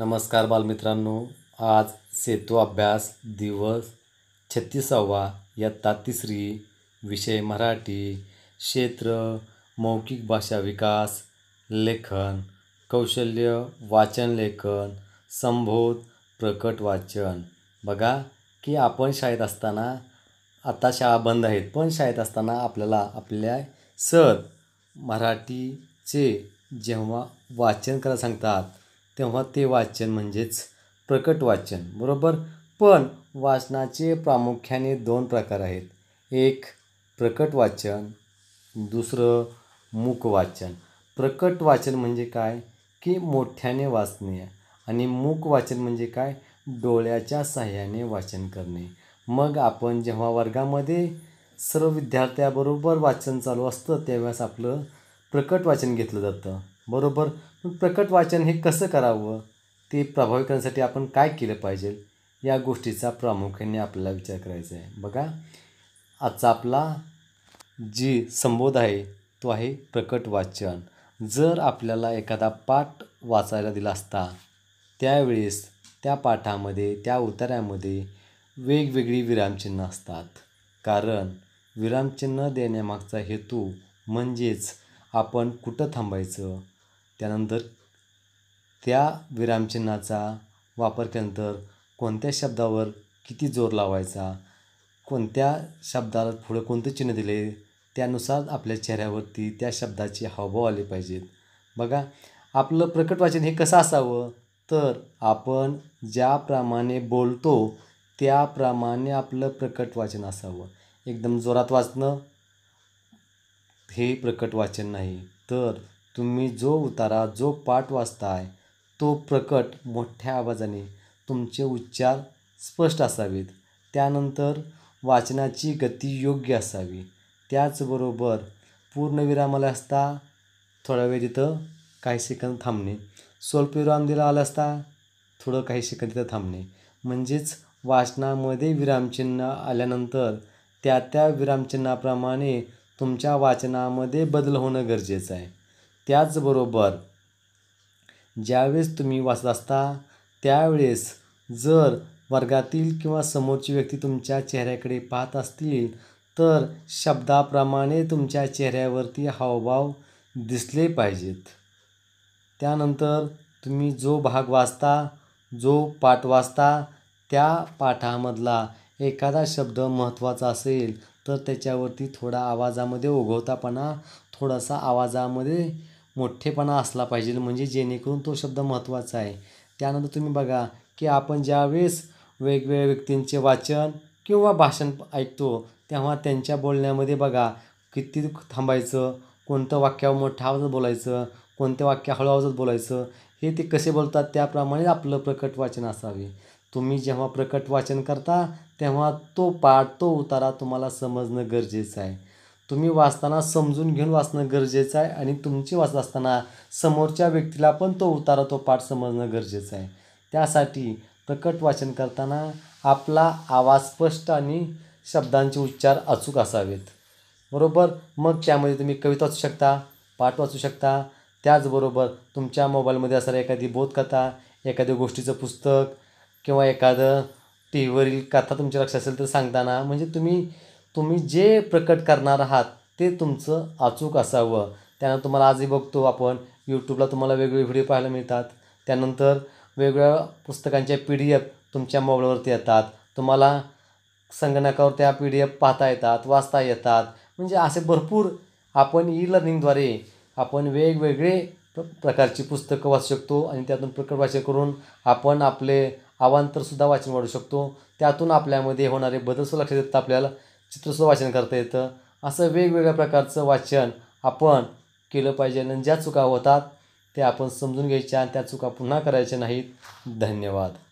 नमस्कार बालमित्रांनो आज सेतू अभ्यास दिवस छत्तीसावा इयत्ता तिसरी विषय मराठी क्षेत्र मौखिक भाषा विकास लेखन कौशल्य वाचन लेखन संबोध प्रकट वाचन बघा की आपण शाळेत असताना आता शाळा बंद आहेत पण शाळेत असताना आपल्याला आपल्या सर मराठीचे जेव्हा वाचन करायला सांगतात तेव्हा ते वाचन म्हणजेच प्रकट वाचन बरोबर पण वाचनाचे प्रामुख्याने दोन प्रकार आहेत एक प्रकट वाचन दुसरं मूक वाचन प्रकट वाचन म्हणजे काय की मोठ्याने वाचणे आणि मूक वाचन म्हणजे काय डोळ्याच्या सहाय्याने वाचन करणे मग आपण जेव्हा वर्गामध्ये सर्व विद्यार्थ्याबरोबर वाचन चालू असतं त्यावेळेस आपलं प्रकट वाचन घेतलं जातं बरोबर प्रकट वाचन हे कसं करावं ते प्रभावी करण्यासाठी आपण काय केलं पाहिजे या गोष्टीचा प्रामुख्याने आपल्याला विचार करायचा आहे बघा आजचा आपला जी संबोध आहे तो आहे प्रकट वाचन जर आपल्याला एखादा पाठ वाचायला दिला असता त्यावेळेस त्या पाठामध्ये त्या उतार्यामध्ये वेगवेगळी विरामचिन्ह असतात कारण विरामचिन्ह देण्यामागचा हेतू म्हणजेच आपण कुठं थांबायचं त्यानंतर त्या विरामचिन्हाचा वापर केल्यानंतर कोणत्या शब्दावर किती जोर लावायचा कोणत्या शब्दाला पुढं कोणतं चिन्ह दिले त्यानुसार आपल्या चेहऱ्यावरती त्या शब्दाचे हावभाव आले पाहिजेत बघा आपलं प्रकट वाचन हे कसं असावं तर आपण ज्याप्रमाणे बोलतो त्याप्रमाणे आपलं प्रकट वाचन असावं एकदम जोरात वाचणं हे प्रकट वाचन नाही तर तुम्ही जो उतारा जो पाठ वाचताय तो प्रकट मोठ्या आवाजाने तुमचे उच्चार स्पष्ट असावेत त्यानंतर वाचनाची गती योग्य असावी त्याचबरोबर पूर्णविरामाला असता थोडा वेळ तिथं काही सेकंद थांबणे स्वल्पविराम दिला आला असता थोडं काही सेकंद तिथं थांबणे म्हणजेच वाचनामध्ये विरामचिन्ह आल्यानंतर त्या त्या विरामचिन्हाप्रमाणे तुमच्या वाचनामध्ये बदल होणं गरजेचं आहे त्याचबरोबर ज्यावेळेस तुम्ही वाचत असता त्यावेळेस जर वर्गातील किंवा समोरची व्यक्ती तुमच्या चेहऱ्याकडे पाहत असतील तर शब्दाप्रमाणे तुमच्या चेहऱ्यावरती हावभाव दिसले पाहिजेत त्यानंतर तुम्ही जो भाग वाचता जो पाठ वाचता त्या पाठामधला एखादा शब्द महत्त्वाचा असेल तर त्याच्यावरती थोडा आवाजामध्ये ओघवतापणा थोडासा आवाजामध्ये मोठेपणा असला पाहिजे म्हणजे जेणेकरून तो शब्द महत्त्वाचा आहे त्यानंतर तुम्ही बघा की आपण ज्यावेळेस वेगवेगळ्या व्यक्तींचे वाचन किंवा भाषण ऐकतो तेव्हा त्यांच्या बोलण्यामध्ये बघा किती थांबायचं कोणतं वाक्यावर मोठ्या आवाजात बोलायचं कोणत्या वाक्य हळू आवाजात बोलायचं हे ते कसे बोलतात त्याप्रमाणे आपलं प्रकट वाचन असावे तुम्ही जेव्हा प्रकट वाचन करता तेव्हा तो पाठ तो उतारा तुम्हाला समजणं गरजेचं आहे तुम्ही वाचताना समजून घेऊन वाचणं गरजेचं आहे आणि तुमची वाचत असताना समोरच्या व्यक्तीला पण तो उतारा तो पाठ समजणं गरजेचं आहे त्यासाठी प्रकट वाचन करताना आपला आवाज स्पष्ट आणि शब्दांचे उच्चार अचूक असावेत बरोबर मग त्यामध्ये तुम्ही कविता वाचू शकता पाठ वाचू शकता त्याचबरोबर तुमच्या मोबाईलमध्ये असणारी एखादी बोधकथा एखाद्या गोष्टीचं पुस्तक किंवा एखादं टी व्हीवरील कथा तुमच्या लक्षात असेल तर सांगताना म्हणजे तुम्ही तुम्ही जे प्रकट करणार आहात ते तुमचं अचूक असावं त्यानंतर तुम्हाला आजही बघतो आपण यूट्यूबला तुम्हाला वेगवेगळे व्हिडिओ पाहायला मिळतात त्यानंतर वेगवेगळ्या पुस्तकांच्या पी डी एफ तुमच्या मोबाईलवरती येतात तुम्हाला संगणकावर त्या पी डी एफ पाहता येतात वाचता येतात म्हणजे असे भरपूर आपण ई लर्निंगद्वारे आपण वेगवेगळे प्रकारची पुस्तकं वाचू शकतो आणि त्यातून प्रकट वाचन करून आपण आपले आवांतरसुद्धा वाचन वाढू शकतो त्यातून आपल्यामध्ये होणारे बदलसुद्धा लक्षात येतात आपल्याला चित्रसुद्धा वाचन करता येतं असं वेगवेगळ्या प्रकारचं वाचन आपण केलं पाहिजे आणि ज्या चुका होतात त्या आपण समजून घ्यायच्या आणि त्या चुका पुन्हा करायच्या नाहीत धन्यवाद